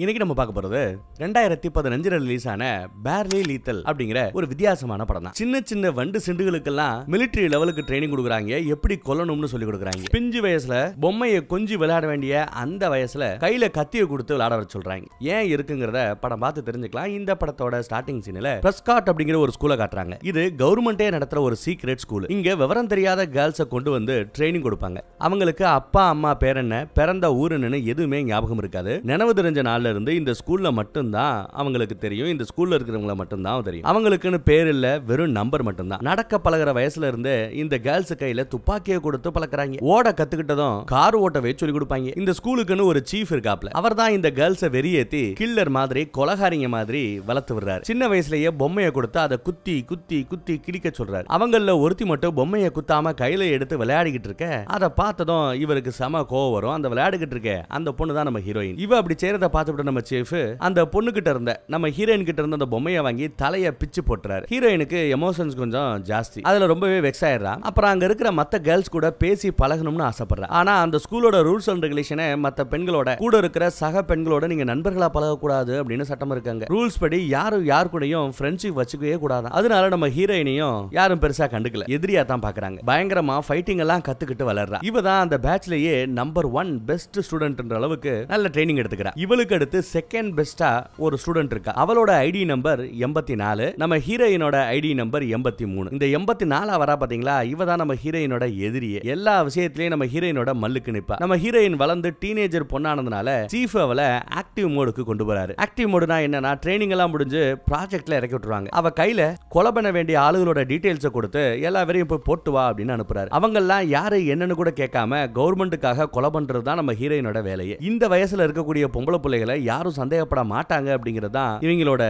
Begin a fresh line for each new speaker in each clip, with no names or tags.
இன்னைக்கு நம்ம பார்க்க போறது ரெண்டாயிரத்தி பதினஞ்சுல ரிலீஸ் ஆன பேர்லி லீத்தல் அப்படிங்கிற ஒரு வித்தியாசமான படம் தான் சின்ன சின்ன வண்டு சிண்டுகளுக்கெல்லாம் மிலிட்டரி லெவலுக்கு ட்ரைனிங் கொடுக்குறாங்க எப்படி கொல்லணும்னு சொல்லி கொடுக்குறாங்க பிஞ்சு வயசுல பொம்மையை கொஞ்சி விளையாட வேண்டிய அந்த வயசுல கையில கத்தியை கொடுத்து விளையாட வர சொல்றாங்க ஏன் இருக்குங்கிறத படம் பார்த்து தெரிஞ்சுக்கலாம் இந்த படத்தோட ஸ்டார்டிங் சீன்ல பிரஸ்காட் அப்படிங்கிற ஒரு ஸ்கூலை காட்டுறாங்க இது கவர்மெண்டே நடத்துற ஒரு சீக்ரெட் ஸ்கூல் இங்க விவரம் தெரியாத கேர்ள்ஸை கொண்டு வந்து ட்ரைனிங் கொடுப்பாங்க அவங்களுக்கு அப்பா அம்மா பேர் பிறந்த ஊருன்னு எதுவுமே ஞாபகம் இருக்காது நினைவு தெரிஞ்ச நாள் இருந்து இந்த ஸ்கூலில் மட்டும்தான் அவங்களுக்கு தெரியும் இந்த ஸ்கூலில் இருக்கிறவங்கள மட்டும்தான் தெரியும் அவங்களுக்குன்னு பேர் இல்லை வெறும் நம்பர் மட்டும்தான் நடக்க பழகிற வயசுல இருந்து இந்த கேர்ள்ஸ் கையில் துப்பாக்கியை கொடுத்து பழக்கிறாங்க ஓட கத்துக்கிட்டதும் கார் ஓட்டவே சொல்லி கொடுப்பாங்க இந்த ஸ்கூலுக்குன்னு ஒரு சீஃப் இருக்காப்ல அவர் தான் இந்த கேர்ள்ஸை வெறியேத்தி கில்லர் மாதிரி கொலகாரிங்க மாதிரி வளர்த்து விடுறாரு சின்ன வயசுலயே பொம்மையை கொடுத்து அதை குத்தி குத்தி குத்தி கிடிக்க சொல்றாரு அவங்கள ஒருத்தி மட்டும் பொம்மையை குத்தாம கையில எடுத்து விளையாடிக்கிட்டு இருக்க அதை பார்த்ததும் இவருக்கு சம கோவம் வரும் அந்த விளையாடுகிட்டு இருக்க அந்த பொண்ணு தான் நம்ம ஹீரோயின் இவ அப்படி செய்யறத பார்த்து பார்த்துவிட்ட நம்ம சேஃப் அந்த பொண்ணுகிட்ட இருந்த நம்ம ஹீரோயின் கிட்ட இருந்த அந்த பொம்மையை வாங்கி தலையை பிச்சு போட்டுறாரு ஹீரோயினுக்கு எமோஷன்ஸ் கொஞ்சம் ஜாஸ்தி அதுல ரொம்பவே வெக்ஸ் ஆயிடுறான் அப்புறம் அங்க இருக்கிற மத்த கேர்ள்ஸ் கூட பேசி பழகணும்னு ஆசைப்படுறான் ஆனா அந்த ஸ்கூலோட ரூல்ஸ் அண்ட் ரெகுலேஷனை மத்த பெண்களோட கூட இருக்கிற சக பெண்களோட நீங்க நண்பர்களா பழகக்கூடாது அப்படின்னு சட்டம் இருக்காங்க ரூல்ஸ் படி யாரும் யார் கூடயும் ஃப்ரெண்ட்ஷிப் வச்சுக்கவே கூடாது அதனால நம்ம ஹீரோயினையும் யாரும் பெருசா கண்டுக்கல எதிரியா தான் பாக்குறாங்க பயங்கரமா ஃபைட்டிங் எல்லாம் கத்துக்கிட்டு வளர்றா இவ தான் அந்த பேட்ச்லயே நம்பர் ஒன் பெஸ்ட் ஸ்டூடெண்ட்ன்ற அளவுக்கு நல்ல ட்ரைனிங் எடுத்துக்கிறா இவளுக்கு அடுத்து செகண்ட் பெஸ்டா ஒரு ஸ்டூடெண்ட் இருக்கா அவளோட ஐடி நம்பர் எண்பத்தி நாலு நம்ம ஹீரோயினோட ஐடி நம்பர் எண்பத்தி மூணு இந்த எண்பத்தி நாலா வரா பாத்தீங்களா இவ தான் நம்ம ஹீரோயினோட எதிரியே எல்லா விஷயத்திலயும் நம்ம ஹீரோயினோட மல்லுக்கு நிப்பா நம்ம ஹீரோயின் வளர்ந்து டீனேஜர் பொண்ணானதுனால சீஃப் அவளை ஆக்டிவ் மோடுக்கு கொண்டு போறாரு ஆக்டிவ் மோடுனா என்னன்னா ட்ரைனிங் எல்லாம் முடிஞ்சு ப்ராஜெக்ட்ல இறக்கி விட்டுருவாங்க அவ கையில கொலை பண்ண வேண்டிய ஆளுகளோட டீடைல்ஸ் கொடுத்து எல்லா வரையும் போய் போட்டு வா அப்படின்னு அனுப்புறாரு எல்லாம் யாரு என்னன்னு கூட கேட்காம கவர்மெண்ட்டுக்காக கொலை பண்றது தான் நம்ம ஹீரோயினோட வேலையை இந்த வயசுல இருக்கக்கூடிய பொம்பளை பிள்ளைகளை யாரும் சந்தேகப்பட மாட்டாங்க அப்படிங்கிறது தான் இவங்களோட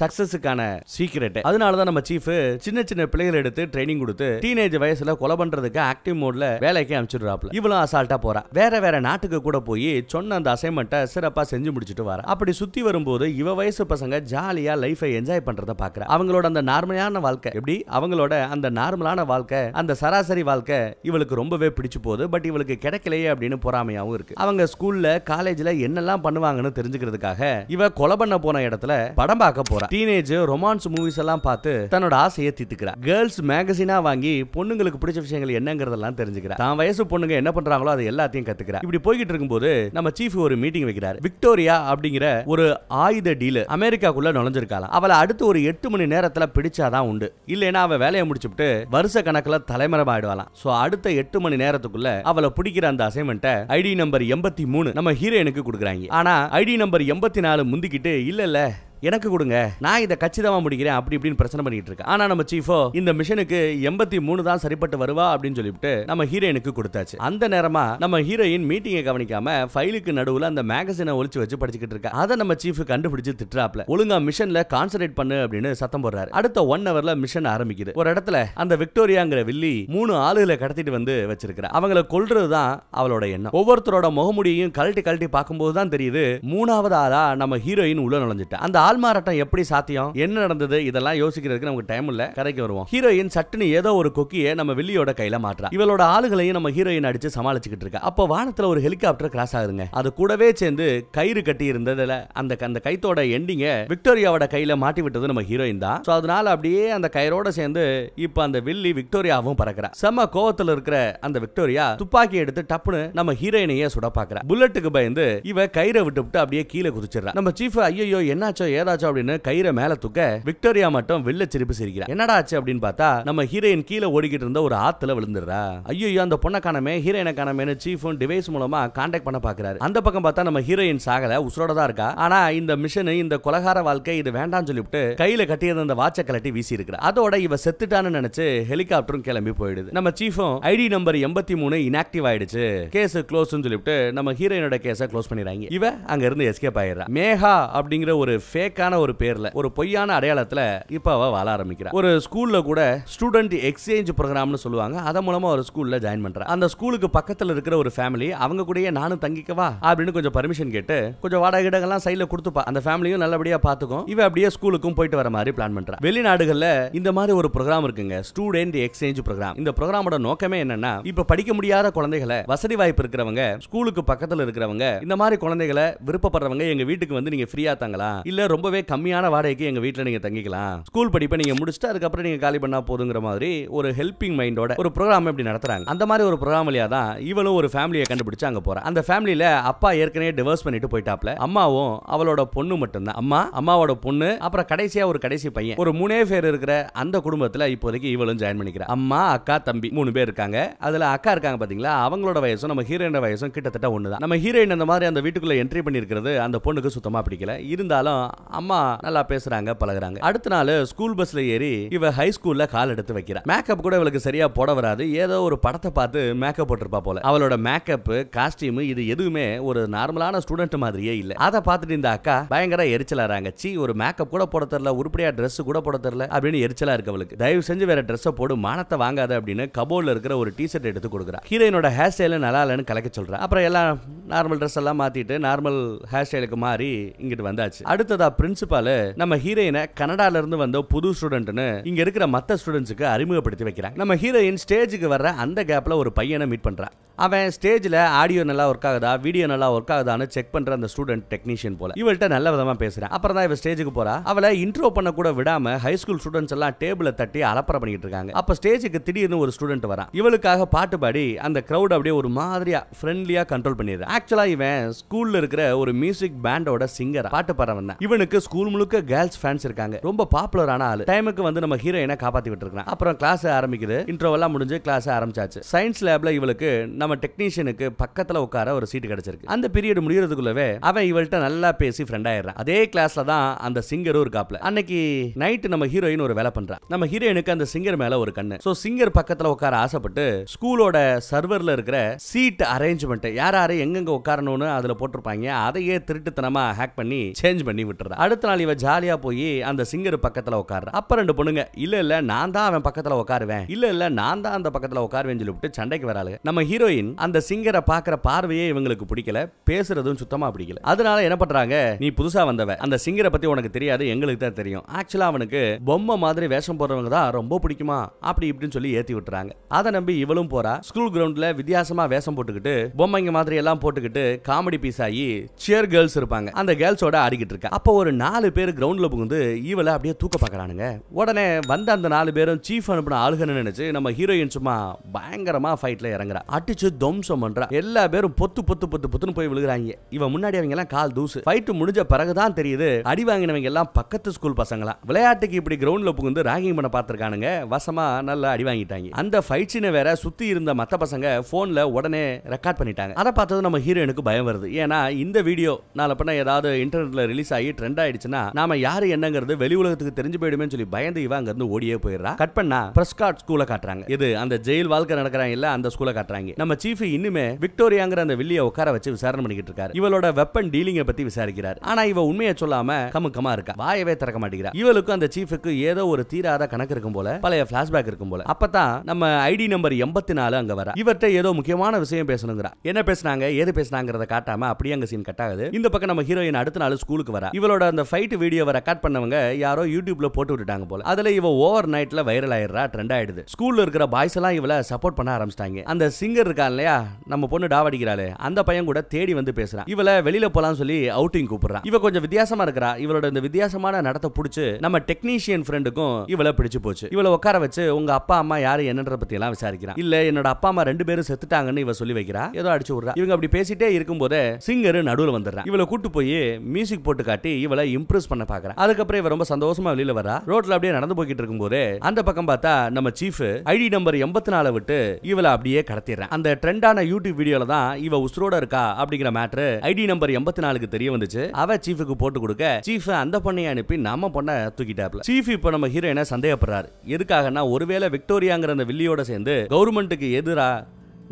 சக்சஸுக்கான சீக்ரெட் அதனால தான் நம்ம சீஃப் சின்ன சின்ன பிள்ளைகளை எடுத்து ட்ரைனிங் கொடுத்து டீனேஜ் வயசுல கொலை பண்றதுக்கு ஆக்டிவ் மோட்ல வேலைக்கு அனுப்பிச்சிடுறாப்ல இவ்வளவு அசால்ட்டா போறா வேற வேற நாட்டுக்கு கூட போய் சொன்ன அந்த அசைன்மெண்ட்டை சிறப்பா செஞ்சு முடிச்சிட்டு வர அப்படி சுத்தி வரும்போது இவ வயசு பசங்க ஜாலியா லைஃபை என்ஜாய் பண்றத பாக்குற அவங்களோட அந்த நார்மலான வாழ்க்கை எப்படி அவங்களோட அந்த நார்மலான வாழ்க்கை அந்த சராசரி வாழ்க்கை இவளுக்கு ரொம்பவே பிடிச்சு போகுது பட் இவளுக்கு கிடைக்கலையே அப்படின்னு பொறாமையாவும் இருக்கு அவங்க ஸ்கூல்ல காலேஜ்ல என்னெல்லாம் பண்ணுவாங்கன்னு தெரிஞ்சு தெரிஞ்சுக்கிறதுக்காக இவ கொலை பண்ண போன இடத்துல படம் பார்க்க போறா டீனேஜ் ரொமான்ஸ் மூவிஸ் எல்லாம் பார்த்து தன்னோட ஆசையை தீத்துக்கிறா கேர்ள்ஸ் மேகசினா வாங்கி பொண்ணுங்களுக்கு பிடிச்ச விஷயங்கள் என்னங்கறதெல்லாம் தெரிஞ்சுக்கிறா தான் வயசு பொண்ணுங்க என்ன பண்றாங்களோ அது எல்லாத்தையும் கத்துக்கிறா இப்படி போய்கிட்டு இருக்கும்போது நம்ம சீஃப் ஒரு மீட்டிங் வைக்கிறார் விக்டோரியா அப்படிங்கிற ஒரு ஆயுத டீலர் அமெரிக்காக்குள்ள நுழைஞ்சிருக்காளாம் அவளை அடுத்து ஒரு எட்டு மணி நேரத்துல பிடிச்சாதான் உண்டு இல்லைன்னா அவ வேலையை முடிச்சுட்டு வருஷ கணக்குல தலைமரம் ஆயிடுவாளாம் சோ அடுத்த எட்டு மணி நேரத்துக்குள்ள அவளை பிடிக்கிற அந்த அசைன்மெண்ட்டை ஐடி நம்பர் எண்பத்தி மூணு நம்ம ஹீரோயினுக்கு கொடுக்குறாங்க ஆனா ஐடி நம்பர் எண்பத்தி நாலு முந்திக்கிட்டு இல்லை இல்லை எனக்கு கொடுங்க நான் இதை கச்சிதமாக முடிக்கிறேன் அப்படி இப்படின்னு பிரச்சனை பண்ணிட்டு இருக்கேன் ஆனால் நம்ம சீஃபோ இந்த மிஷனுக்கு எண்பத்தி மூணு தான் சரிப்பட்டு வருவா அப்படின்னு சொல்லிட்டு நம்ம ஹீரோயினுக்கு கொடுத்தாச்சு அந்த நேரமா நம்ம ஹீரோயின் மீட்டிங்கை கவனிக்காம ஃபைலுக்கு நடுவில் அந்த மேகசினை ஒழிச்சு வச்சு படிச்சுக்கிட்டு இருக்கா அதை நம்ம சீஃப் கண்டுபிடிச்சு திட்டுறாப்ல ஒழுங்கா மிஷன்ல கான்சன்ட்ரேட் பண்ணு அப்படின்னு சத்தம் போடுறாரு அடுத்த ஒன் ஹவர்ல மிஷன் ஆரம்பிக்குது ஒரு இடத்துல அந்த விக்டோரியாங்கிற வில்லி மூணு ஆளுகளை கடத்திட்டு வந்து வச்சிருக்கிற அவங்கள கொல்றது தான் அவளோட எண்ணம் ஒவ்வொருத்தரோட முகமுடியையும் கழட்டி கழட்டி பார்க்கும்போது தான் தெரியுது மூணாவது ஆளா நம்ம ஹீரோயின் உள்ள நுழைஞ்சிட்டு அந்த ஆல்மாராட்டம் எப்படி சாத்தியம் என்ன நடந்தது இதெல்லாம் யோசிக்கிறதுக்கு நமக்கு டைம் இல்ல கரைக்கு வருவோம் ஹீரோயின் சட்டுன்னு ஏதோ ஒரு கொக்கியை நம்ம வில்லியோட கையில மாற்றா இவளோட ஆளுகளையும் நம்ம ஹீரோயின் அடிச்சு சமாளிச்சுக்கிட்டு இருக்கா அப்போ வானத்துல ஒரு ஹெலிகாப்டர் கிராஸ் ஆகுதுங்க அது கூடவே சேர்ந்து கயிறு கட்டி இருந்ததுல அந்த அந்த கைத்தோட எண்டிங்க விக்டோரியாவோட கையில மாட்டி விட்டது நம்ம ஹீரோயின் தான் சோ அதனால அப்படியே அந்த கயிறோட சேர்ந்து இப்போ அந்த வில்லி விக்டோரியாவும் பறக்கிறா செம கோவத்துல இருக்கிற அந்த விக்டோரியா துப்பாக்கி எடுத்து டப்புன்னு நம்ம ஹீரோயினையே சுட பாக்குறா புல்லட்டுக்கு பயந்து இவ கயிறை விட்டு விட்டு அப்படியே கீழே குதிச்சிடறா நம்ம சீஃப் ஐயோ என்னாச்சோ ஏதாச்சும் அப்படின்னு கயிறை மேல தூக்க விக்டோரியா மட்டும் வெள்ள சிரிப்பு சிரிக்கிறா என்னடா ஆச்சு அப்படின்னு பார்த்தா நம்ம ஹீரோயின் கீழே ஓடிக்கிட்டு இருந்த ஒரு ஆத்துல விழுந்துடுறா ஐயோ அந்த பொண்ணை காணமே ஹீரோயினை காணமேனு சீஃபும் டிவைஸ் மூலமா கான்டாக்ட் பண்ண பாக்குறாரு அந்த பக்கம் பார்த்தா நம்ம ஹீரோயின் சாகல உசுரோட தான் இருக்கா ஆனா இந்த மிஷன் இந்த கொலகார வாழ்க்கை இது வேண்டாம்னு சொல்லிட்டு கையில கட்டியிருந்த அந்த வாட்சை கலட்டி வீசி இருக்கிறா அதோட இவ செத்துட்டான்னு நினைச்சு ஹெலிகாப்டரும் கிளம்பி போயிடுது நம்ம சீஃபும் ஐடி நம்பர் எண்பத்தி மூணு இனாக்டிவ் ஆயிடுச்சு கேஸ் க்ளோஸ் சொல்லிட்டு நம்ம ஹீரோயினோட கேஸை க்ளோஸ் பண்ணிடுறாங்க இவ அங்க இருந்து எஸ்கேப் ஆயிடுறா மேகா அப்படிங்கிற ஒரு ஃபேக் ஃபேக்கான ஒரு பேர்ல ஒரு பொய்யான அடையாளத்துல இப்போ அவ வாழ ஆரம்பிக்கிறா ஒரு ஸ்கூல்ல கூட ஸ்டூடெண்ட் எக்ஸ்சேஞ்ச் ப்ரோக்ராம்னு சொல்லுவாங்க அதன் மூலமா ஒரு ஸ்கூல்ல ஜாயின் பண்றா அந்த ஸ்கூலுக்கு பக்கத்துல இருக்கிற ஒரு ஃபேமிலி அவங்க கூடயே நானும் தங்கிக்கவா அப்படின்னு கொஞ்சம் பர்மிஷன் கேட்டு கொஞ்சம் வாடகை இடங்கள்லாம் சைட்ல கொடுத்துப்பா அந்த ஃபேமிலியும் நல்லபடியா பாத்துக்கும் இவ அப்படியே ஸ்கூலுக்கும் போயிட்டு வர மாதிரி பிளான் பண்றா வெளிநாடுகள்ல இந்த மாதிரி ஒரு ப்ரோக்ராம் இருக்குங்க ஸ்டூடெண்ட் எக்ஸ்சேஞ்ச் ப்ரோக்ராம் இந்த ப்ரோக்ராமோட நோக்கமே என்னன்னா இப்ப படிக்க முடியாத குழந்தைகளை வசதி வாய்ப்பு இருக்கிறவங்க ஸ்கூலுக்கு பக்கத்துல இருக்கிறவங்க இந்த மாதிரி குழந்தைகளை விருப்பப்படுறவங்க எங்க வீட்டுக்கு வந்து நீங்க ஃப்ரீயா தாங்களா இல்ல ரொம்பவே கம்மியான வாடகைக்கு எங்கள் வீட்டில் நீங்கள் தங்கிக்கலாம் ஸ்கூல் படிப்பை நீங்கள் முடிச்சுட்டு அதுக்கப்புறம் நீங்கள் காலி பண்ணால் போதுங்கிற மாதிரி ஒரு ஹெல்பிங் மைண்டோட ஒரு ப்ரோக்ராம் எப்படி நடத்துகிறாங்க அந்த மாதிரி ஒரு ப்ரோக்ராம் வழியாக தான் இவளும் ஒரு ஃபேமிலியை கண்டுபிடிச்சு அங்கே போகிறேன் அந்த ஃபேமிலியில் அப்பா ஏற்கனவே டிவர்ஸ் பண்ணிட்டு போயிட்டாப்ல அம்மாவும் அவளோட பொண்ணு மட்டும்தான் அம்மா அம்மாவோட பொண்ணு அப்புறம் கடைசியாக ஒரு கடைசி பையன் ஒரு மூணே பேர் இருக்கிற அந்த குடும்பத்தில் இப்போதைக்கு இவளும் ஜாயின் பண்ணிக்கிறா அம்மா அக்கா தம்பி மூணு பேர் இருக்காங்க அதில் அக்கா இருக்காங்க பார்த்தீங்களா அவங்களோட வயசும் நம்ம ஹீரோயினோட வயசும் கிட்டத்தட்ட ஒன்று தான் நம்ம ஹீரோயின் அந்த மாதிரி அந்த வீட்டுக்குள்ளே என்ட்ரி பண்ணியிருக்கிறது அந்த பொண்ணுக்கு சுத்தமாக பிடிக்கல இருந்தாலும் அம்மா நல்லா பேசுறாங்க பழகுறாங்க அடுத்த நாள் ஸ்கூல் பஸ்ல ஏறி இவ ஹை ஸ்கூல்ல கால் எடுத்து வைக்கிறான் மேக்கப் கூட இவளுக்கு சரியா போட வராது ஏதோ ஒரு படத்தை பார்த்து மேக்கப் போட்டிருப்பா போல அவளோட மேக்கப் காஸ்டியூம் இது எதுவுமே ஒரு நார்மலான ஸ்டூடெண்ட் மாதிரியே இல்ல அதை பார்த்துட்டு இந்த அக்கா பயங்கர எரிச்சலாறாங்க சி ஒரு மேக்கப் கூட போட தெரியல உருப்படியா ட்ரெஸ் கூட போட தெரியல அப்படின்னு எரிச்சலா இருக்கு அவளுக்கு தயவு செஞ்சு வேற ட்ரெஸ்ஸை போடு மானத்தை வாங்காத அப்படின்னு கபோர்டில் இருக்கிற ஒரு டி ஷர்ட் எடுத்து கொடுக்குறா ஹீரோயினோட ஹேர் ஸ்டைல நல்லா இல்லைன்னு கலக்க சொல்றா அப்புறம் எல்லாம் நார்மல் ட்ரெஸ் எல்லாம் மாத்திட்டு நார்மல் ஹேர் ஸ்டைலுக்கு மாறி இங்கிட்டு வந்தாச்சு அடுத்ததா பிரின்சிபால் நம்ம ஹீரோயினை கனடால இருந்து வந்த புது ஸ்டூடெண்ட்னு இங்க இருக்கிற மற்ற ஸ்டூடெண்ட்ஸுக்கு அறிமுகப்படுத்தி வைக்கிறாங்க நம்ம ஹீரோயின் ஸ்டேஜுக்கு வர்ற அந்த கேப்பில் ஒரு பையனை மீட் பண்ணுறான் அவன் ஸ்டேஜில் ஆடியோ நல்லா ஒர்க் ஆகுதா வீடியோ நல்லா ஒர்க் ஆகுதான்னு செக் பண்ணுற அந்த ஸ்டூடெண்ட் டெக்னீஷியன் போல இவள்கிட்ட நல்ல விதமாக பேசுகிறேன் அப்புறம் தான் இவன் ஸ்டேஜுக்கு போறா அவளை இன்ட்ரோ பண்ண கூட விடாம ஹை ஸ்கூல் ஸ்டூடெண்ட்ஸ் எல்லாம் டேபிள தட்டி அலப்பற பண்ணிட்டு இருக்காங்க அப்ப ஸ்டேஜுக்கு திடீர்னு ஒரு ஸ்டூடெண்ட் வரான் இவளுக்காக பாட்டு பாடி அந்த க்ரௌட் அப்படியே ஒரு மாதிரியா ஃப்ரெண்ட்லியா கண்ட்ரோல் பண்ணிடுறேன் ஆக்சுவலா இவன் ஸ்கூல்ல இருக்கிற ஒரு மியூசிக் பேண்டோட சிங்கர் பாட்டு பாடுறவன் இவனுக்கு இவருக்கு ஸ்கூல் முழுக்க கேர்ள்ஸ் ஃபேன்ஸ் இருக்காங்க ரொம்ப பாப்புலரான ஆளு டைமுக்கு வந்து நம்ம ஹீரோயினை காப்பாத்தி விட்டுருக்கான் அப்புறம் கிளாஸ் ஆரம்பிக்குது இன்ட்ரோவெல்லாம் முடிஞ்சு கிளாஸ் ஆரம்பிச்சாச்சு சயின்ஸ் லேப்ல இவளுக்கு நம்ம டெக்னீஷியனுக்கு பக்கத்துல உட்கார ஒரு சீட்டு கிடைச்சிருக்கு அந்த பீரியட் முடியறதுக்குள்ளவே அவன் இவள்கிட்ட நல்லா பேசி ஃப்ரெண்ட் ஆயிடுறான் அதே கிளாஸ்ல தான் அந்த சிங்கரும் இருக்காப்ல அன்னைக்கு நைட்டு நம்ம ஹீரோயின் ஒரு வேலை பண்றான் நம்ம ஹீரோயினுக்கு அந்த சிங்கர் மேல ஒரு கண்ணு ஸோ சிங்கர் பக்கத்துல உட்கார ஆசைப்பட்டு ஸ்கூலோட சர்வர்ல இருக்கிற சீட் அரேஞ்ச்மெண்ட் யார் யாரு எங்கெங்க உட்காரணும்னு அதுல போட்டிருப்பாங்க அதையே திருட்டுத்தனமா ஹேக் பண்ணி சேஞ்ச் பண்ணி விட்டுறா அடுத்த நாள் இவன் ஜாலியாக போய் அந்த சிங்கர் பக்கத்தில் உட்காரு அப்போ ரெண்டு பொண்ணுங்க இல்லை இல்லை நான் தான் அவன் பக்கத்தில் உட்காருவேன் இல்லை இல்லை நான் தான் அந்த பக்கத்தில் உட்காருவேன் சொல்லிவிட்டு சண்டைக்கு வராளு நம்ம ஹீரோயின் அந்த சிங்கரை பார்க்குற பார்வையே இவங்களுக்கு பிடிக்கல பேசுறதும் சுத்தமாக பிடிக்கல அதனால என்ன பண்ணுறாங்க நீ புதுசாக வந்தவ அந்த சிங்கரை பற்றி உனக்கு தெரியாது எங்களுக்கு தான் தெரியும் ஆக்சுவலாக அவனுக்கு பொம்மை மாதிரி வேஷம் போடுறவங்க தான் ரொம்ப பிடிக்குமா அப்படி இப்படின்னு சொல்லி ஏற்றி விட்டுறாங்க அதை நம்பி இவளும் போறா ஸ்கூல் கிரவுண்ட்ல வித்தியாசமாக வேஷம் போட்டுக்கிட்டு பொம்மைங்க மாதிரி எல்லாம் போட்டுக்கிட்டு காமெடி பீஸ் ஆகி சேர் கேர்ள்ஸ் இருப்பாங்க அந்த கேர்ள்ஸோட ஆடிக்கிட்டு இருக்கா அப்போ ஒரு நாலு பேர் கிரவுண்டில் புகுந்து ஈவலை அப்படியே தூக்க பார்க்குறானுங்க உடனே வந்த அந்த நாலு பேரும் சீஃப் அனுப்பின ஆளுகன்னு நினச்சி நம்ம ஹீரோயின் சும்மா பயங்கரமாக ஃபைட்டில் இறங்குறா அடிச்சு துவம்சம் பண்ணுறா எல்லா பேரும் பொத்து பொத்து பொத்து பொத்துன்னு போய் விழுகிறாங்க இவன் முன்னாடி அவங்க எல்லாம் கால் தூசு ஃபைட்டு முடிஞ்ச பிறகு தான் தெரியுது அடி வாங்கினவங்க எல்லாம் பக்கத்து ஸ்கூல் பசங்களாம் விளையாட்டுக்கு இப்படி கிரவுண்டில் புகுந்து ராகிங் பண்ண பார்த்துருக்கானுங்க வசமாக நல்லா அடி வாங்கிட்டாங்க அந்த ஃபைட் சீனை வேற சுற்றி இருந்த மற்ற பசங்க ஃபோனில் உடனே ரெக்கார்ட் பண்ணிட்டாங்க அதை பார்த்தது நம்ம ஹீரோயினுக்கு பயம் வருது ஏன்னா இந்த வீடியோ நான் அப்படின்னா ஏதாவது இன்டர்நெட்டில் ரிலீஸ் ஆகி ட்ரெண்ட் ஆயிடுச்சுன்னா நாம யாரு என்னங்கிறது வெளி உலகத்துக்கு தெரிஞ்சு போயிடுமே சொல்லி பயந்து இவன் அங்க இருந்து ஓடியே போயிடுறா கட் பண்ணா பிரஸ்காட் ஸ்கூல காட்டுறாங்க இது அந்த ஜெயில் வாழ்க்கை நடக்கிறாங்க இல்ல அந்த ஸ்கூல காட்டுறாங்க நம்ம சீஃப் இன்னுமே விக்டோரியாங்கிற அந்த வில்லிய உட்கார வச்சு விசாரணை பண்ணிக்கிட்டு இருக்காரு இவளோட வெப்பன் டீலிங்க பத்தி விசாரிக்கிறார் ஆனா இவ உண்மையை சொல்லாம கமுக்கமா இருக்கா வாயவே திறக்க மாட்டேங்கிறா இவளுக்கும் அந்த சீஃபுக்கு ஏதோ ஒரு தீராத கணக்கு இருக்கும் போல பழைய பிளாஷ்பேக் இருக்கும் போல அப்பதான் நம்ம ஐடி நம்பர் எண்பத்தி நாலு அங்க வர இவர்கிட்ட ஏதோ முக்கியமான விஷயம் பேசணுங்கிறா என்ன பேசினாங்க ஏது பேசினாங்கிறத காட்டாம அப்படியே அங்க சீன் கட் இந்த பக்கம் நம்ம ஹீரோயின் அடுத்த நாள் ஸ்கூலுக்கு வர இவளோட இவளோட அந்த ஃபைட் வீடியோவை ரெக்கார்ட் பண்ணவங்க யாரோ யூடியூப்ல போட்டு விட்டுட்டாங்க போல அதுல இவ ஓவர் நைட்ல வைரல் ஆயிடுறா ட்ரெண்ட் ஆயிடுது ஸ்கூல்ல இருக்கிற பாய்ஸ் எல்லாம் இவளை சப்போர்ட் பண்ண ஆரம்பிச்சிட்டாங்க அந்த சிங்கர் இருக்கான் இல்லையா நம்ம பொண்ணு டாவடிக்கிறாளே அந்த பையன் கூட தேடி வந்து பேசுறான் இவளை வெளியில போலாம்னு சொல்லி அவுட்டிங் கூப்பிடுறான் இவ கொஞ்சம் வித்தியாசமா இருக்கிறா இவளோட இந்த வித்தியாசமான நடத்தை பிடிச்சி நம்ம டெக்னீஷியன் ஃப்ரெண்டுக்கும் இவளை பிடிச்சு போச்சு இவளை உட்கார வச்சு உங்க அப்பா அம்மா யாரு என்னன்ற பத்தி எல்லாம் விசாரிக்கிறான் இல்ல என்னோட அப்பா அம்மா ரெண்டு பேரும் செத்துட்டாங்கன்னு இவ சொல்லி வைக்கிறா ஏதோ அடிச்சு விடுறா இவங்க அப்படி பேசிட்டே போது சிங்கர் நடுவில் வந்துடுறான் இவளை கூட்டு போய் மியூசிக் போட்டு காட்டி இவளை இம்ப்ரெஸ் பண்ண பாக்குறேன் அதுக்கப்புறம் இவ ரொம்ப சந்தோஷமா வெளியில வரா ரோட்ல அப்படியே நடந்து போய்கிட்டு இருக்கும்போது அந்த பக்கம் பார்த்தா நம்ம சீஃப் ஐடி நம்பர் எண்பத்தி நாலு விட்டு இவளை அப்படியே கடத்திடுறேன் அந்த ட்ரெண்டான யூடியூப் வீடியோல தான் இவ உசுரோட இருக்கா அப்படிங்கிற மேட்ரு ஐடி நம்பர் எண்பத்தி நாலுக்கு தெரிய வந்துச்சு அவ சீஃபுக்கு போட்டு கொடுக்க சீஃப் அந்த பொண்ணையை அனுப்பி நம்ம பொண்ணை தூக்கிட்டாப்ல சீஃப் இப்போ நம்ம ஹீரோயினை சந்தேகப்படுறாரு எதுக்காகனா ஒருவேளை விக்டோரியாங்கிற அந்த வில்லியோட சேர்ந்து கவர்மெண்ட்டுக்கு எதிராக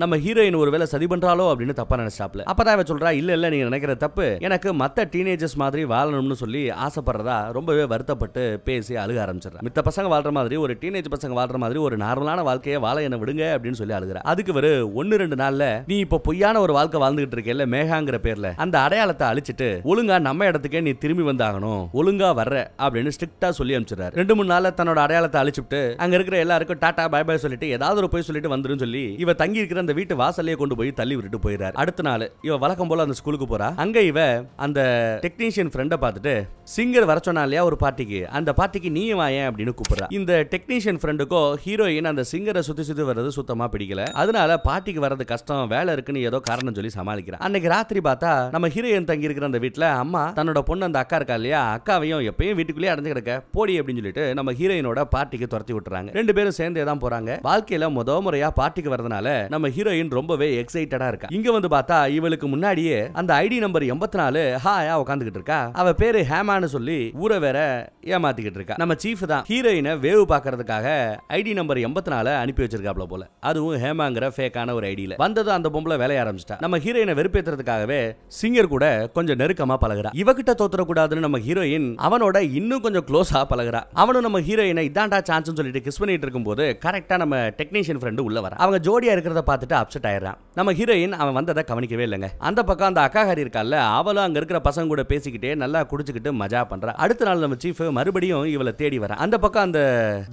நம்ம ஹீரோயின் ஒரு வேலை சரி பண்றாளோ அப்படின்னு தப்பா நினைச்சாப்ல அப்பதான் அவன் சொல்றா இல்ல இல்ல நீங்க நினைக்கிற தப்பு எனக்கு மத்த டீனேஜர்ஸ் மாதிரி வாழணும்னு சொல்லி ஆசைப்படுறதா ரொம்பவே வருத்தப்பட்டு பேசி அழுக ஆரம்பிச்சிடற மித்த பசங்க வாழ்ற மாதிரி ஒரு டீனேஜ் பசங்க வாழ்ற மாதிரி ஒரு நார்மலான வாழ்க்கையை வாழ என்ன விடுங்க அப்படின்னு சொல்லி அழுகிற அதுக்கு ஒரு ஒன்னு ரெண்டு நாள்ல நீ இப்ப பொய்யான ஒரு வாழ்க்கை வாழ்ந்துகிட்டு இருக்கேல்ல மேகாங்கிற பேர்ல அந்த அடையாளத்தை அழிச்சிட்டு ஒழுங்கா நம்ம இடத்துக்கே நீ திரும்பி வந்தாகணும் ஒழுங்கா வர்ற அப்படின்னு ஸ்ட்ரிக்டா சொல்லி அனுப்பிச்சிடறாரு ரெண்டு மூணு நாள்ல தன்னோட அடையாளத்தை அழிச்சுட்டு அங்க இருக்கிற எல்லாருக்கும் டாடா பாய் பாய் சொல்லிட்டு ஏதாவது ஒரு போய் சொல்லிட்டு வந்துடும் சொல்லி இவ தங்கி இருக்கிற அந்த வீட்டு வாசல்லையே கொண்டு போய் தள்ளி விட்டுட்டு போயிறாரு அடுத்த நாள் இவ வழக்கம் போல அந்த ஸ்கூலுக்கு போறா அங்க இவ அந்த டெக்னீஷியன் ஃப்ரெண்டை பார்த்துட்டு சிங்கர் வர சொன்னா இல்லையா ஒரு பார்ட்டிக்கு அந்த பார்ட்டிக்கு நீ வாயே அப்படின்னு கூப்பிடுறா இந்த டெக்னீஷியன் ஃப்ரெண்டுக்கோ ஹீரோயின் அந்த சிங்கரை சுத்தி சுத்தி வர்றது சுத்தமா பிடிக்கல அதனால பாட்டிக்கு வர்றது கஷ்டம் வேலை இருக்குன்னு ஏதோ காரணம் சொல்லி சமாளிக்கிறான் அன்னைக்கு ராத்திரி பார்த்தா நம்ம ஹீரோயின் தங்கி இருக்கிற அந்த வீட்டுல அம்மா தன்னோட பொண்ணு அந்த அக்கா இருக்கா இல்லையா அக்காவையும் எப்பயும் வீட்டுக்குள்ளேயே அடைஞ்சு கிடக்க போடி அப்படின்னு சொல்லிட்டு நம்ம ஹீரோயினோட பாட்டிக்கு துரத்தி விட்டுறாங்க ரெண்டு பேரும் சேர்ந்தே தான் போறாங்க வாழ்க்கையில முத முறையா பாட்டிக்கு வரதுனால நம்ம ஹீரோயின் ரொம்பவே எக்ஸைட்டடா இருக்கா இங்க வந்து பார்த்தா இவளுக்கு முன்னாடியே அந்த ஐடி நம்பர் எண்பத்தி நாலு ஹாயா உட்காந்துக்கிட்டு இருக்கா அவ பேரு ஹேமான்னு சொல்லி ஊரை வேற ஏமாத்திக்கிட்டு இருக்கா நம்ம சீஃப் தான் ஹீரோயினை வேவு பாக்குறதுக்காக ஐடி நம்பர் எண்பத்தி நாலு அனுப்பி வச்சிருக்காப்ல போல அதுவும் ஹேமாங்கிற ஃபேக்கான ஒரு ஐடியில வந்ததும் அந்த பொம்பளை வேலைய ஆரம்பிச்சிட்டா நம்ம ஹீரோயினை வெறுப்பேத்துறதுக்காகவே சிங்கர் கூட கொஞ்சம் நெருக்கமா பழகுறா இவகிட்ட தோத்துறக்கூடாதுன்னு நம்ம ஹீரோயின் அவனோட இன்னும் கொஞ்சம் க்ளோஸா பழகுறா அவனும் நம்ம ஹீரோயினை இதாண்டா சான்ஸ் சொல்லிட்டு கிஸ் பண்ணிட்டு இருக்கும்போது கரெக்டா நம்ம டெக்னீஷியன் ஃப்ரெண்டு உள்ள வர அவங்க ஜோடியா இருக்கிறத பார்த்து பார்த்துட்டு அப்செட் ஆயிடுறான் நம்ம ஹீரோயின் அவன் வந்ததை கவனிக்கவே இல்லைங்க அந்த பக்கம் அந்த அக்காஹாரி இருக்கால அவளும் அங்க இருக்கிற பசங்க கூட பேசிக்கிட்டே நல்லா குடிச்சுக்கிட்டு மஜா பண்றான் அடுத்த நாள் நம்ம சீஃப் மறுபடியும் இவளை தேடி வர அந்த பக்கம் அந்த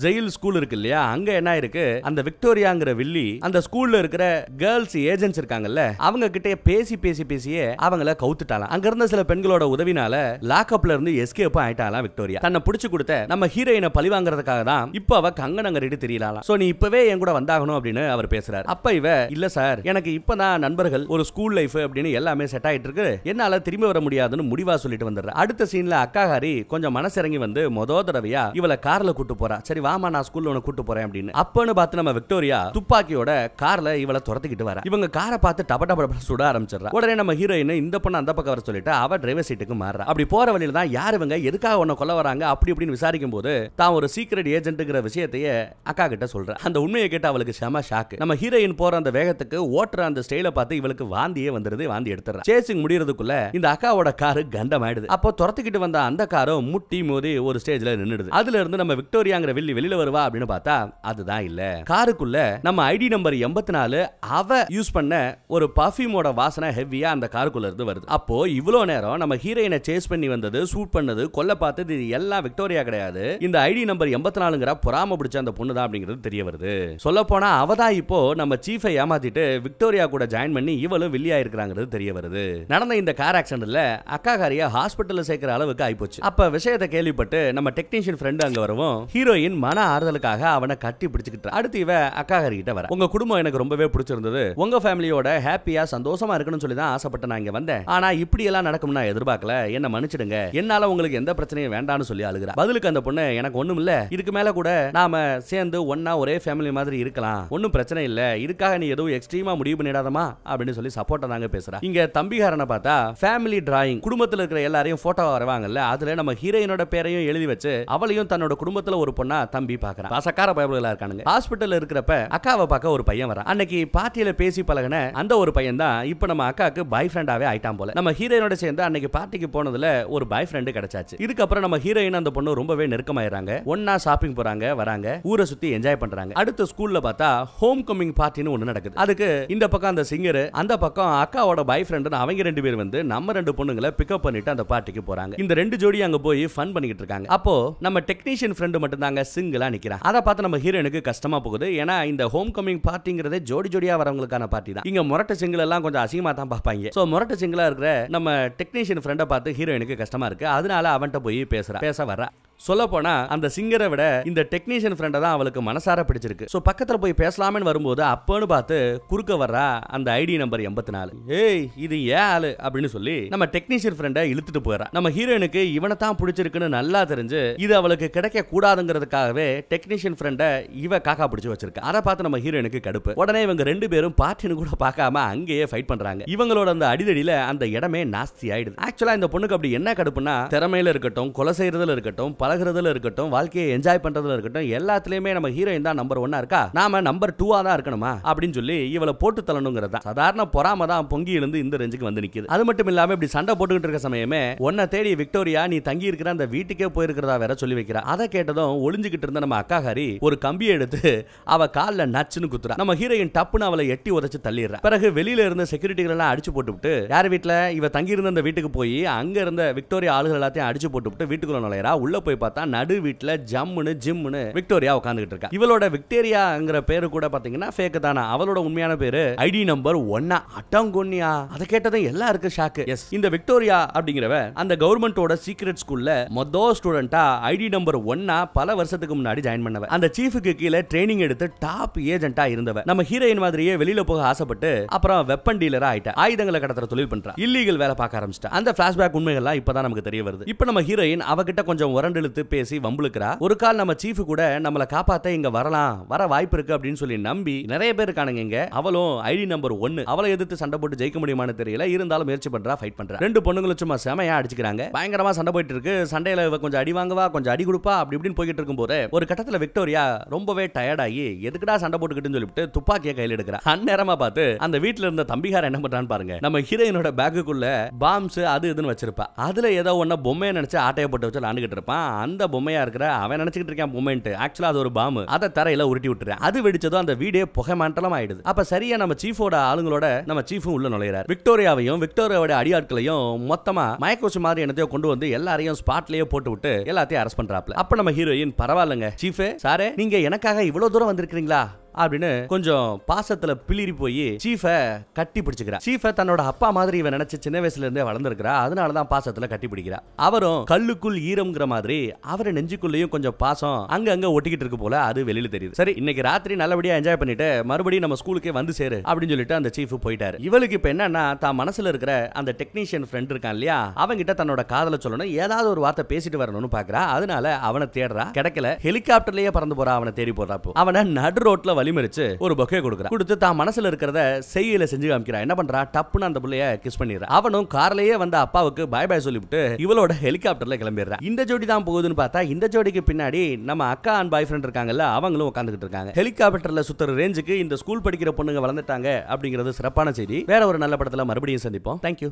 ஜெயில் ஸ்கூல் இருக்கு இல்லையா அங்க என்ன இருக்கு அந்த விக்டோரியாங்கிற வில்லி அந்த ஸ்கூல்ல இருக்கிற கேர்ள்ஸ் ஏஜென்ட்ஸ் இருக்காங்கல்ல அவங்க கிட்டே பேசி பேசி பேசியே அவங்கள கவுத்துட்டாலாம் அங்க இருந்த சில பெண்களோட உதவினால லாக்அப்ல இருந்து எஸ்கேப் ஆயிட்டாலாம் விக்டோரியா தன்னை பிடிச்சு கொடுத்த நம்ம ஹீரோயினை பழி வாங்குறதுக்காக தான் இப்ப அவ கங்கனங்க ரெடி தெரியலாம் சோ நீ இப்பவே என் கூட வந்தாகணும் அப்படின்னு அவர் பேசுறாரு அப்ப இவ இல்ல சார் எனக்கு இப்பதான் நண்பர்கள் ஒரு ஸ்கூல் லைஃப் அப்படின்னு எல்லாமே செட் ஆயிட்டு இருக்கு என்னால திரும்பி வர முடியாதுன்னு முடிவா சொல்லிட்டு வந்துடுறேன் அடுத்த சீன்ல அக்காஹாரி கொஞ்சம் மனசிறங்கி வந்து மொத தடவையா இவளை கார்ல கூட்டு போறா சரி வாமா நான் ஸ்கூல்ல உன கூட்டு போறேன் அப்படின்னு அப்பனு பார்த்து நம்ம விக்டோரியா துப்பாக்கியோட கார்ல இவளை துரத்துக்கிட்டு வர இவங்க காரை பார்த்து டப டப சுட ஆரம்பிச்சிடறா உடனே நம்ம ஹீரோயின் இந்த பொண்ணு அந்த பக்கம் வர சொல்லிட்டு அவ டிரைவர் சீட்டுக்கு மாறுறா அப்படி போற வழியில தான் யார் இவங்க எதுக்காக உன்னை கொல்ல வராங்க அப்படி இப்படின்னு விசாரிக்கும் போது தான் ஒரு சீக்ரெட் ஏஜென்ட்ங்கிற விஷயத்தையே அக்கா கிட்ட சொல்றேன் அந்த உண்மையை கேட்டு அவளுக்கு செம ஷாக்கு நம்ம ஹீரோயின் போற அந்த வேகத்துக்கு ஓட்டுற அந்த ஸ்டைல பார்த்து இவளுக்கு வாந்தியே வந்துருது வாந்தி எடுத்துறா சேசிங் முடியறதுக்குள்ள இந்த அக்காவோட காரு கண்டம் ஆயிடுது அப்போ துரத்துக்கிட்டு வந்த அந்த காரும் முட்டி மோதி ஒரு ஸ்டேஜ்ல நின்றுடுது அதுல இருந்து நம்ம விக்டோரியாங்கிற வில்லி வெளியில வருவா அப்படின்னு பார்த்தா அதுதான் இல்ல காருக்குள்ள நம்ம ஐடி நம்பர் எண்பத்தி நாலு அவ யூஸ் பண்ண ஒரு பர்ஃபியூமோட வாசனை ஹெவியா அந்த காருக்குள்ள இருந்து வருது அப்போ இவ்வளவு நேரம் நம்ம ஹீரோயினை சேஸ் பண்ணி வந்தது சூட் பண்ணது கொல்ல பார்த்தது இது எல்லாம் விக்டோரியா கிடையாது இந்த ஐடி நம்பர் எண்பத்தி நாலுங்கிற பொறாம பிடிச்ச அந்த பொண்ணு தான் அப்படிங்கிறது தெரிய வருது சொல்ல போனா அவதான் இப்போ நம்ம சீஃபை ஏமாத்திட்டு விக்டோரியா கூட ஜாயின் பண்ணி இவளும் வில்லியா இருக்கிறாங்கிறது தெரிய வருது நடந்த இந்த கார் ஆக்சிடென்ட்ல அக்காகாரிய ஹாஸ்பிட்டல்ல சேர்க்கிற அளவுக்கு ஆயிப்போச்சு அப்ப விஷயத்தை கேள்விப்பட்டு நம்ம டெக்னீஷியன் ஃப்ரெண்டு அங்க வரவும் ஹீரோயின் மன ஆறுதலுக்காக அவனை கட்டி பிடிச்சிக்கிட்டு அடுத்து இவ அக்காகாரி கிட்ட வர உங்க குடும்பம் எனக்கு ரொம்பவே பிடிச்சிருந்தது உங்க ஃபேமிலியோட ஹாப்பியா சந்தோஷமா இருக்கணும்னு சொல்லி தான் ஆசைப்பட்டு நான் இங்க வந்தேன் ஆனா இப்படி எல்லாம் நடக்கும் நான் எதிர்பார்க்கல என்ன மன்னிச்சிடுங்க என்னால உங்களுக்கு எந்த பிரச்சனையும் வேண்டாம்னு சொல்லி அழுகிறா பதிலுக்கு அந்த பொண்ணு எனக்கு ஒண்ணும் இல்ல இதுக்கு மேல கூட நாம சேர்ந்து ஒன்னா ஒரே ஃபேமிலி மாதிரி இருக்கலாம் ஒன்னும் பிரச்சனை இல்ல இதுக்காக நீ எதுவும் எக்ஸ்ட்ரீமா முடிவு பண்ணிடாதமா அப்படின்னு சொல்லி சப்போர்ட்டா தாங்க பேசுறா இங்க தம்பிகாரனை பார்த்தா ஃபேமிலி டிராயிங் குடும்பத்தில் இருக்கிற எல்லாரையும் போட்டோ வருவாங்கல்ல அதுல நம்ம ஹீரோயினோட பேரையும் எழுதி வச்சு அவளையும் தன்னோட குடும்பத்துல ஒரு பொண்ணா தம்பி பாக்குறான் பாசக்கார பயபுகளா இருக்கானுங்க ஹாஸ்பிட்டல் இருக்கிறப்ப அக்காவை பார்க்க ஒரு பையன் வரா அன்னைக்கு பார்ட்டியில பேசி பழகின அந்த ஒரு பையன் தான் இப்ப நம்ம அக்காக்கு பாய் ஃப்ரெண்டாவே ஆயிட்டான் போல நம்ம ஹீரோயினோட சேர்ந்து அன்னைக்கு பார்ட்டிக்கு போனதுல ஒரு பாய் ஃப்ரெண்டு கிடைச்சாச்சு இதுக்கப்புறம் நம்ம ஹீரோயின் அந்த பொண்ணு ரொம்பவே நெருக்கமாயிராங்க ஒன்னா ஷாப்பிங் போறாங்க வராங்க ஊரை சுத்தி என்ஜாய் பண்றாங்க அடுத்த ஸ்கூல்ல பார்த்தா ஹோம் கம்மிங் பார்ட்டின்னு ஒன்னு நடக்குது அதுக்கு இந்த பக்கம் அந்த சிங்கர் அந்த பக்கம் அக்காவோட பாய் ஃப்ரெண்டு அவங்க ரெண்டு பேர் வந்து நம்ம ரெண்டு பொண்ணுங்களை பிக்கப் பண்ணிட்டு அந்த பார்ட்டிக்கு போறாங்க இந்த ரெண்டு ஜோடி அங்க போய் ஃபன் பண்ணிக்கிட்டு இருக்காங்க அப்போ நம்ம டெக்னீஷியன் ஃப்ரெண்டு மட்டும் தாங்க சிங்கிளா நிக்கிறான் அதை பார்த்து நம்ம ஹீரோனுக்கு கஷ்டமா போகுது ஏன்னா இந்த ஹோம் கமிங் பார்ட்டிங்கிறதே ஜோடி ஜோடியா வரவங்களுக்கான பார்ட்டி தான் இங்க முரட்ட சிங்கிள் எல்லாம் கொஞ்சம் அசிங்கமா தான் பார்ப்பாங்க ஸோ முரட்ட சிங்கிளா இருக்கிற நம்ம டெக்னீஷியன் ஃப்ரெண்டை பார்த்து ஹீரோயினுக்கு கஷ்டமா இருக்கு அதனால அவன்கிட்ட போய் பேசுறா பேச வர்றா சொல்ல போனா அந்த சிங்கரை விட இந்த டெக்னீஷியன் ஃப்ரெண்டை தான் அவளுக்கு மனசார பிடிச்சிருக்கு ஸோ பக்கத்தில் போய் பேசலாமேன்னு வரும்போது அப்போன்னு பார்த்து குறுக்க வர்றா அந்த ஐடி நம்பர் எண்பத்தி நாலு ஏய் இது ஏ ஆளு அப்படின்னு சொல்லி நம்ம டெக்னீஷியன் ஃப்ரெண்டை இழுத்துட்டு போயிடறா நம்ம ஹீரோயினுக்கு இவனை தான் பிடிச்சிருக்குன்னு நல்லா தெரிஞ்சு இது அவளுக்கு கிடைக்க கூடாதுங்கிறதுக்காகவே டெக்னீஷியன் ஃப்ரெண்டை இவ காக்கா பிடிச்சி வச்சிருக்கா அதை பார்த்து நம்ம ஹீரோயினுக்கு கடுப்பு உடனே இவங்க ரெண்டு பேரும் பார்ட்டின்னு கூட பார்க்காம அங்கேயே ஃபைட் பண்றாங்க இவங்களோட அந்த அடிதடியில அந்த இடமே நாஸ்தி ஆயிடுது ஆக்சுவலா இந்த பொண்ணுக்கு அப்படி என்ன கடுப்புனா திறமையில இருக்கட்டும் கொலை செய்யறதுல இருக்கட்டும் பல பழகிறதுல இருக்கட்டும் வாழ்க்கையை என்ஜாய் பண்றதுல இருக்கட்டும் எல்லாத்துலயுமே நம்ம ஹீரோயின் தான் நம்பர் ஒன்னா இருக்கா நாம நம்பர் டூவா தான் இருக்கணுமா அப்படின்னு சொல்லி இவளை போட்டு தள்ளணுங்கிறதா சாதாரண பொறாம தான் பொங்கி எழுந்து இந்த ரெஞ்சுக்கு வந்து நிக்குது அது மட்டும் இல்லாம இப்படி சண்டை போட்டுக்கிட்டு இருக்க சமயமே உன்னை தேடி விக்டோரியா நீ தங்கி இருக்கிற அந்த வீட்டுக்கே போயிருக்கிறதா வேற சொல்லி வைக்கிறா அதை கேட்டதும் ஒளிஞ்சுக்கிட்டு இருந்த நம்ம அக்கா ஹாரி ஒரு கம்பியை எடுத்து அவ காலில் நச்சுன்னு குத்துறா நம்ம ஹீரோயின் டப்புன்னு அவளை எட்டி உதச்சு தள்ளிடுறா பிறகு வெளியில இருந்த செக்யூரிட்டிகள் எல்லாம் அடிச்சு விட்டு யார் வீட்டுல இவ தங்கி இருந்த அந்த வீட்டுக்கு போய் அங்க இருந்த விக்டோரியா ஆளுகள் எல்லாத்தையும் அடிச்சு விட்டு வீட்டுக்குள்ள நுழையறா உள்ள போய் போய் பார்த்தா நடு வீட்டில் ஜம்முன்னு ஜிம்னு விக்டோரியா உட்காந்துக்கிட்டு இருக்கா இவளோட விக்டோரியாங்கிற பேரு கூட பார்த்தீங்கன்னா ஃபேக்கு தானா அவளோட உண்மையான பேரு ஐடி நம்பர் ஒன்னா அட்டாங்கொன்னியா அதை கேட்டதும் எல்லாருக்கும் ஷாக்கு எஸ் இந்த விக்டோரியா அப்படிங்கிறவ அந்த கவர்மெண்டோட சீக்ரெட் ஸ்கூல்ல மொத ஸ்டூடெண்டா ஐடி நம்பர் ஒன்னா பல வருஷத்துக்கு முன்னாடி ஜாயின் பண்ணவ அந்த சீஃபுக்கு கீழே ட்ரைனிங் எடுத்து டாப் ஏஜென்ட்டா இருந்தவ நம்ம ஹீரோயின் மாதிரியே வெளியில போக ஆசைப்பட்டு அப்புறம் வெப்பன் டீலரா ஆயிட்டா ஆயுதங்களை கடத்துற தொழில் பண்றா இல்லீகல் வேலை பார்க்க ஆரம்பிச்சிட்டா அந்த பிளாஷ்பேக் உண்மைகள்லாம் இப்பதான் நமக்கு தெரிய வருது இப்ப நம்ம ஹீரோயின் அவகிட்ட கொஞ்சம் உரண்டு வம்பிழுத்து பேசி வம்பிழுக்கிறா ஒரு கால் நம்ம சீஃப் கூட நம்மளை காப்பாத்த இங்க வரலாம் வர வாய்ப்பு இருக்கு அப்படின்னு சொல்லி நம்பி நிறைய பேர் இருக்கானுங்க இங்க அவளும் ஐடி நம்பர் ஒன்னு அவளை எதிர்த்து சண்டை போட்டு ஜெயிக்க முடியுமான்னு தெரியல இருந்தாலும் முயற்சி பண்றா ஃபைட் பண்றா ரெண்டு பொண்ணுங்களும் சும்மா செமையா அடிச்சுக்கிறாங்க பயங்கரமா சண்டை போயிட்டு இருக்கு சண்டையில கொஞ்சம் அடி வாங்குவா கொஞ்சம் அடி கொடுப்பா அப்படி இப்படின்னு போயிட்டு இருக்கும்போது ஒரு கட்டத்துல விக்டோரியா ரொம்பவே டயர்டாகி எதுக்குடா சண்டை போட்டுக்கிட்டுன்னு சொல்லிட்டு துப்பாக்கிய கையில் எடுக்கிறா அந்நேரமா பார்த்து அந்த வீட்டுல இருந்த தம்பிகார என்ன பண்றான்னு பாருங்க நம்ம ஹீரோயினோட பேக்குக்குள்ள பாம்ஸ் அது இதுன்னு வச்சிருப்பா அதுல ஏதோ ஒன்ன பொம்மையை நினைச்சு ஆட்டையை போட்டு வச்சு விளாண்டுகிட்டு இருப்பான் அந்த பொம்மையா இருக்கிற அவன் நினைச்சிட்டு இருக்கான் பொம்மைன்ட்டு ஆக்சுவலா அது ஒரு பாம்பு அதை தரையில உருட்டி விட்டுறேன் அது வெடிச்சதும் அந்த வீடே புகை மண்டலம் ஆயிடுது அப்ப சரியா நம்ம சீஃபோட ஆளுங்களோட நம்ம சீஃபும் உள்ள நுழையிறார் விக்டோரியாவையும் விக்டோரியாவோட அடியாட்களையும் மொத்தமா மயக்கோசி மாதிரி என்னத்தையோ கொண்டு வந்து எல்லாரையும் ஸ்பாட்லயே போட்டு விட்டு எல்லாத்தையும் அரெஸ்ட் பண்றாப்ல அப்ப நம்ம ஹீரோயின் பரவாயில்லங்க சீஃபே சாரே நீங்க எனக்காக இவ்வளவு தூரம் வந்திருக்கீங்களா அப்படின்னு கொஞ்சம் பாசத்துல பிளிரி போய் சீஃபை கட்டி பிடிச்சுக்கிறா சீஃபை தன்னோட அப்பா மாதிரி இவன் நினைச்சு சின்ன வயசுல இருந்தே வளர்ந்துருக்கிறா அதனாலதான் பாசத்துல கட்டி பிடிக்கிறா அவரும் கல்லுக்குள் ஈரம்ங்கிற மாதிரி அவர் நெஞ்சுக்குள்ளேயும் கொஞ்சம் பாசம் அங்க அங்க ஒட்டிக்கிட்டு இருக்கு போல அது வெளியில தெரியுது சரி இன்னைக்கு ராத்திரி நல்லபடியா என்ஜாய் பண்ணிட்டு மறுபடியும் நம்ம ஸ்கூலுக்கே வந்து சேரு அப்படின்னு சொல்லிட்டு அந்த சீஃப் போயிட்டாரு இவளுக்கு இப்ப என்னன்னா தான் மனசுல இருக்கிற அந்த டெக்னீஷியன் ஃப்ரெண்ட் இருக்கான் இல்லையா அவங்கிட்ட தன்னோட காதல சொல்லணும் ஏதாவது ஒரு வார்த்தை பேசிட்டு வரணும்னு பாக்குறா அதனால அவனை தேடுறா கிடைக்கல ஹெலிகாப்டர்லயே பறந்து போறா அவனை தேடி போறாப்போ அவனை நடு ரோட்ல வலிமறிச்சு ஒரு பொக்கே கொடுக்குறா கொடுத்து தான் மனசுல இருக்கிறத செய்யல செஞ்சு காமிக்கிறான் என்ன பண்றா டப்புன்னு அந்த பிள்ளைய கிஸ் பண்ணிடுறா அவனும் கார்லயே வந்த அப்பாவுக்கு பாய் பாய் சொல்லிவிட்டு இவளோட ஹெலிகாப்டர்ல கிளம்பிடுறான் இந்த ஜோடி தான் போகுதுன்னு பார்த்தா இந்த ஜோடிக்கு பின்னாடி நம்ம அக்கா அண்ட் பாய் ஃப்ரெண்ட் இருக்காங்கல்ல அவங்களும் உட்காந்துக்கிட்டு இருக்காங்க ஹெலிகாப்டர்ல சுத்துற ரேஞ்சுக்கு இந்த ஸ்கூல் படிக்கிற பொண்ணுங்க வளர்ந்துட்டாங்க அப்படிங்கிறது சிறப்பான செய்தி வேற ஒரு நல்ல படத்துல மறுபடியும் சந்திப்போம் தேங்க்யூ